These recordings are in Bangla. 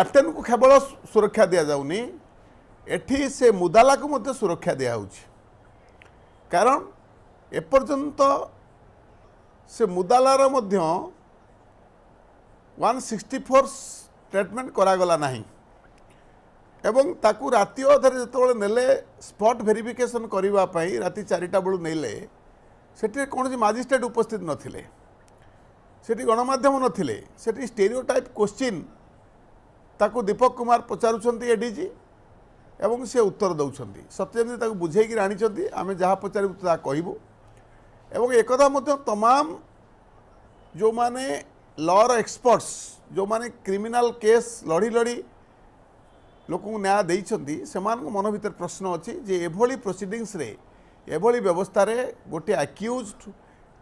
କ୍ୟାପ୍ଟେନ୍କୁ କେବଳ ସୁରକ୍ଷା ଦିଆଯାଉନି ଏଠି ସେ ମୁଦାଲାକୁ ମଧ୍ୟ ସୁରକ୍ଷା ଦିଆହେଉଛି କାରଣ ଏପର୍ଯ୍ୟନ୍ତ ସେ ମୁଦାଲାର ମଧ୍ୟ ୱାନ୍ ସିକ୍ସଟି ଫୋର୍ ଟ୍ରିଟମେଣ୍ଟ କରାଗଲା ନାହିଁ ଏବଂ ତାକୁ ରାତି ଅଧରେ ଯେତେବେଳେ ନେଲେ ସ୍ପଟ୍ ଭେରିଫିକେସନ୍ କରିବା ପାଇଁ ରାତି ଚାରିଟା ବେଳୁ ନେଲେ ସେଠି କୌଣସି ମାଜିଷ୍ଟ୍ରେଟ୍ ଉପସ୍ଥିତ ନଥିଲେ ସେଠି ଗଣମାଧ୍ୟମ ନଥିଲେ ସେଠି ଷ୍ଟେରିଓ ଟାଇପ୍ କୋଶ୍ଚିନ୍ ताकू दीपक कुमार पचारूँगी एवं सी उत्तर दौरान सत्यजित बुझे आम जहाँ पचार कहू एक तमाम जो मैंने लर एक्सपर्ट्स जो मैंने क्रिमिनाल केस लड़ी लड़ी लोक न्याय दे मन भितर प्रश्न अच्छी जे एभली प्रोसीडिंग्स एभली व्यवस्था गोटे आक्यूज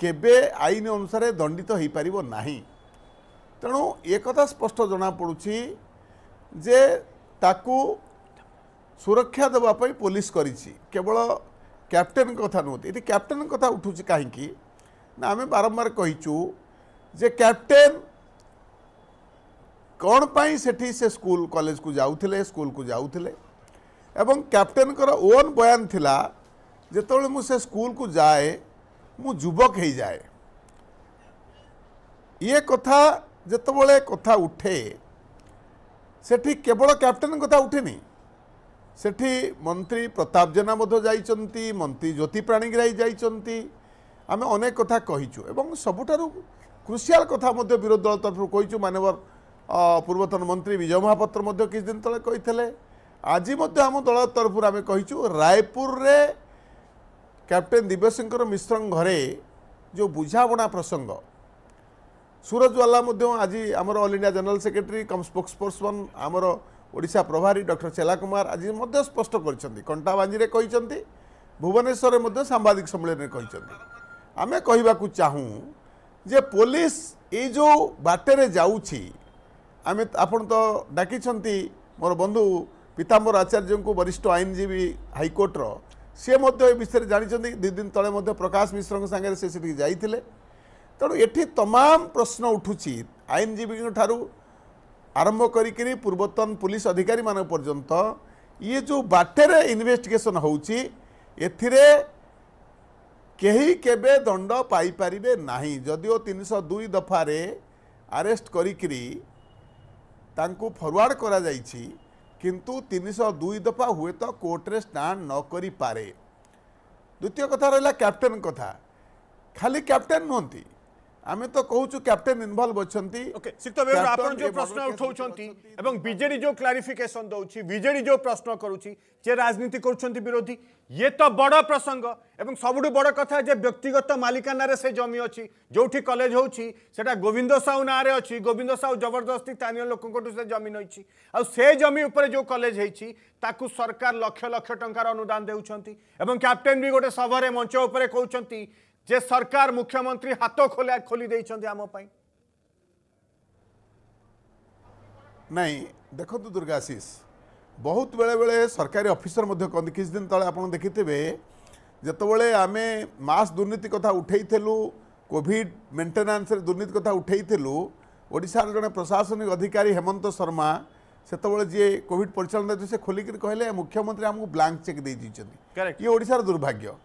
के आईन अनुसार दंडित तो हो पार ना तेणु एक स्पष्ट जना पड़ी ଯେ ତାକୁ ସୁରକ୍ଷା ଦେବା ପାଇଁ ପୋଲିସ କରିଛି କେବଳ କ୍ୟାପ୍ଟେନ୍ କଥା ନୁହନ୍ତି ଏଠି କ୍ୟାପ୍ଟେନ୍ କଥା ଉଠୁଛି କାହିଁକି ନା ଆମେ ବାରମ୍ବାର କହିଛୁ ଯେ କ୍ୟାପ୍ଟେନ୍ କ'ଣ ପାଇଁ ସେଠି ସେ ସ୍କୁଲ କଲେଜକୁ ଯାଉଥିଲେ ସ୍କୁଲକୁ ଯାଉଥିଲେ ଏବଂ କ୍ୟାପ୍ଟେନ୍ଙ୍କର ଓନ୍ ବୟାନ ଥିଲା ଯେତେବେଳେ ମୁଁ ସେ ସ୍କୁଲକୁ ଯାଏ ମୁଁ ଯୁବକ ହେଇଯାଏ ଇଏ କଥା ଯେତେବେଳେ କଥା ଉଠେ ସେଠି କେବଳ କ୍ୟାପ୍ଟେନ୍ କଥା ଉଠେନି ସେଠି ମନ୍ତ୍ରୀ ପ୍ରତାପ ଜେନା ମଧ୍ୟ ଯାଇଛନ୍ତି ମନ୍ତ୍ରୀ ଜ୍ୟୋତି ପ୍ରାଣିଗ୍ରାହୀ ଯାଇଛନ୍ତି ଆମେ ଅନେକ କଥା କହିଛୁ ଏବଂ ସବୁଠାରୁ କ୍ରୁସିଆଲ୍ କଥା ମଧ୍ୟ ବିରୋଧୀ ଦଳ ତରଫରୁ କହିଛୁ ମାନ୍ୟବର ପୂର୍ବତନ ମନ୍ତ୍ରୀ ବିଜୟ ମହାପାତ୍ର ମଧ୍ୟ କିଛି ଦିନ ତଳେ କହିଥିଲେ ଆଜି ମଧ୍ୟ ଆମ ଦଳ ତରଫରୁ ଆମେ କହିଛୁ ରାୟପୁରରେ କ୍ୟାପ୍ଟେନ୍ ଦିବ୍ୟସିଂଙ୍କର ମିଶ୍ରଙ୍କ ଘରେ ଯେଉଁ ବୁଝାମଣା ପ୍ରସଙ୍ଗ ସୁରଜ ୱାଲା ମଧ୍ୟ ଆଜି ଆମର all India general secretary cum spokes person ଆମର ଓଡ଼ିଶା ପ୍ରଭାରୀ ଡକ୍ଟର ଚେଲା କୁମାର ଆଜି ମଧ୍ୟ ସ୍ପଷ୍ଟ କରିଛନ୍ତି କଣ୍ଟାବାଞ୍ଜିରେ କହିଛନ୍ତି ଭୁବନେଶ୍ୱରରେ ମଧ୍ୟ ସାମ୍ବାଦିକ ସମ୍ମିଳନୀରେ କହିଛନ୍ତି ଆମେ କହିବାକୁ ଚାହୁଁ ଯେ ପୋଲିସ ଏଇ ଯେଉଁ ବାଟରେ ଯାଉଛି ଆମେ ଆପଣ ତ ଡାକିଛନ୍ତି ମୋର ବନ୍ଧୁ ପିତାମ୍ବର ଆଚାର୍ଯ୍ୟଙ୍କୁ ବରିଷ୍ଠ ଆଇନଜୀବୀ ହାଇକୋର୍ଟର ସିଏ ମଧ୍ୟ ଏ ବିଷୟରେ ଜାଣିଛନ୍ତି ଦୁଇ ଦିନ ତଳେ ମଧ୍ୟ ପ୍ରକାଶ ମିଶ୍ରଙ୍କ ସାଙ୍ଗରେ ସେ ସେଠିକି ଯାଇଥିଲେ ତେଣୁ ଏଠି ତମାମ ପ୍ରଶ୍ନ ଉଠୁଛି ଆଇନଜୀବୀଙ୍କ ଠାରୁ ଆରମ୍ଭ କରିକିରି ପୂର୍ବତନ ପୁଲିସ ଅଧିକାରୀମାନଙ୍କ ପର୍ଯ୍ୟନ୍ତ ଇଏ ଯେଉଁ ବାଟରେ ଇନଭେଷ୍ଟିଗେସନ୍ ହେଉଛି ଏଥିରେ କେହି କେବେ ଦଣ୍ଡ ପାଇପାରିବେ ନାହିଁ ଯଦିଓ ତିନିଶହ ଦୁଇ ଦଫାରେ ଆରେଷ୍ଟ କରିକିରି ତାଙ୍କୁ ଫରୱାର୍ଡ଼ କରାଯାଇଛି କିନ୍ତୁ ତିନିଶହ ଦୁଇ ଦଫା ହୁଏତ କୋର୍ଟରେ ଷ୍ଟାଣ୍ଡ ନ କରିପାରେ ଦ୍ୱିତୀୟ କଥା ରହିଲା କ୍ୟାପ୍ଟେନ୍ କଥା ଖାଲି କ୍ୟାପ୍ଟେନ୍ ନୁହନ୍ତି আমি তো কহুছু ক্যাপ্টেন ইনভলভ অছন্তি ওকে সিক্ত বেব আপন যে প্রশ্ন উঠাউছন্তি এবং বিজেডি যে ক্লারিফিকেশন দউছি বিজেডি যে প্রশ্ন করুছি যে রাজনীতি করছন্তি বিরোধী ইয়ে তো বড় প্রসঙ্গ এবং সবুঠু বড় কথা যে ব্যক্তিগত মালিকানারে সে জমি অছি যেটি কলেজ হচ্ছে সেটা গোবিন্দ সাউ নাঁরে অছি গোবিন্দ সাউ জবরদস্তি স্থানীয় লোকঙ্কু সে জমি নেইছি আর সে জমি উপরে যে কলেজ হয়েছি তাকে সরকার লক্ষ লক্ষ টঙ্কার অনুদান দেউছন্তি এবং ক্যাপ্টেন বি গোটে সভারে মঞ্চ উপরে কৌছন্তি जे सरकार मुख्यमंत्री हाथ खोल खोली आमपाई ना देखु दुर्गाशीष बहुत बेले बेले सरकारी अफिसर कहते किसी दिन तेज़ आप देखिथे जोबले आम मस दुर्नीति कथा उठेलु कॉविड मेन्टेनान्स दुर्नीति कथा उठेलु ओडार जो प्रशासनिक अधिकारी हेमंत शर्मा से कॉविड परिचालना से खोलिक कहले मुख्यमंत्री आमको ब्लांक चेक दे ये ओडार दुर्भाग्य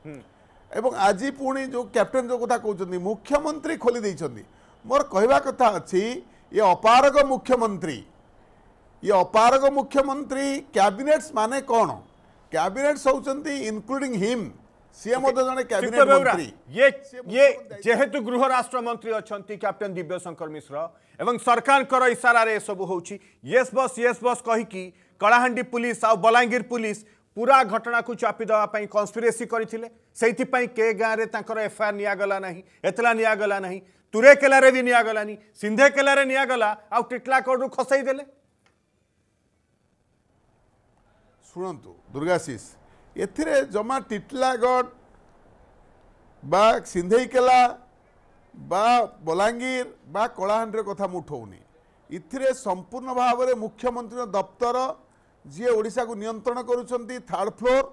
এবং আজি পুঁ যে ক্যাপ্টেন যে কথা কৌন মুখ্যমন্ত্রী খোলি দিয়েছেন মোর কহবা কথা অছি ইয়ে অপারগ মুখ্যমন্ত্রী ইয়ে অপারগ মুখ্যমন্ত্রী ক্যাবিনেটস মানে কোণ ক্যাবিনেটস হচ্ছেন ইনক্লুডিং হিম ସିଏ ମଧ୍ୟ ଜଣେ କ୍ୟାବିନେଟ୍ ମନ୍ତ୍ରୀ ଇଏ ଯେହେତୁ ଗୃହ ରାଷ୍ଟ୍ରମନ୍ତ୍ରୀ ଅଛନ୍ତି କ୍ୟାପ୍ଟେନ୍ ଦିବ୍ୟଶଙ୍କର ମିଶ୍ର ଏବଂ ସରକାରଙ୍କର ଇସାରାରେ ଏସବୁ ହେଉଛି ୟେସ୍ ବସ୍ ୟେସ୍ ବସ୍ କହିକି କଳାହାଣ୍ଡି ପୁଲିସ୍ ଆଉ ବଲାଙ୍ଗୀର ପୁଲିସ୍ ପୁରା ଘଟଣାକୁ ଚାପି ଦେବା ପାଇଁ କନ୍ସପିରେସି କରିଥିଲେ ସେଇଥିପାଇଁ କେ ଗାଁରେ ତାଙ୍କର ଏଫ୍ଆଇଆର୍ ନିଆଗଲା ନାହିଁ ଏତଲା ନିଆଗଲା ନାହିଁ ତୁରେକେଲାରେ ବି ନିଆଗଲାନି ସିନ୍ଧେକେଲାରେ ନିଆଗଲା ଆଉ ଟିଟିଲାକଡ଼ରୁ ଦେଲେ ଶୁଣନ୍ତୁ ଦୁର୍ଗାଶିଷ ଏଥିରେ ଜମା ଟିଟଲାଗଡ଼ ବା ସିନ୍ଧେଇକେଲା ବା ବଲାଙ୍ଗୀର ବା କଳାହାଣ୍ଡିର କଥା ମୁଁ ଉଠଉନି ଏଥିରେ ସମ୍ପୂର୍ଣ୍ଣ ଭାବରେ ମୁଖ୍ୟମନ୍ତ୍ରୀଙ୍କ ଦପ୍ତର ଯିଏ ଓଡ଼ିଶାକୁ ନିୟନ୍ତ୍ରଣ କରୁଛନ୍ତି ଥାର୍ଡ଼ ଫ୍ଲୋର୍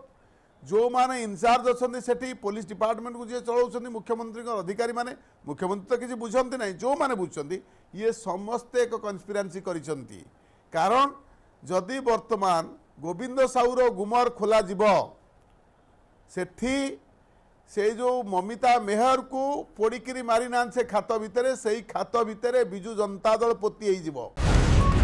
ଯେଉଁମାନେ ଇନ୍ଚାର୍ଜ ଅଛନ୍ତି ସେଠି ପୋଲିସ ଡିପାର୍ଟମେଣ୍ଟକୁ ଯିଏ ଚଳାଉଛନ୍ତି ମୁଖ୍ୟମନ୍ତ୍ରୀଙ୍କର ଅଧିକାରୀମାନେ ମୁଖ୍ୟମନ୍ତ୍ରୀ ତ କିଛି ବୁଝନ୍ତି ନାହିଁ ଯେଉଁମାନେ ବୁଝୁଛନ୍ତି ଇଏ ସମସ୍ତେ ଏକ କନ୍ସପିରାନ୍ସି କରିଛନ୍ତି କାରଣ ଯଦି ବର୍ତ୍ତମାନ ଗୋବିନ୍ଦ ସାହୁର ଗୁମର ଖୋଲାଯିବ ସେଠି ସେଇ ଯେଉଁ ମମିତା ମେହରକୁ ପୋଡ଼ିକିରି ମାରିନାହାନ୍ତି ସେ ଖାତ ଭିତରେ ସେଇ ଖାତ ଭିତରେ ବିଜୁ ଜନତା ଦଳ ପୋତି ହେଇଯିବ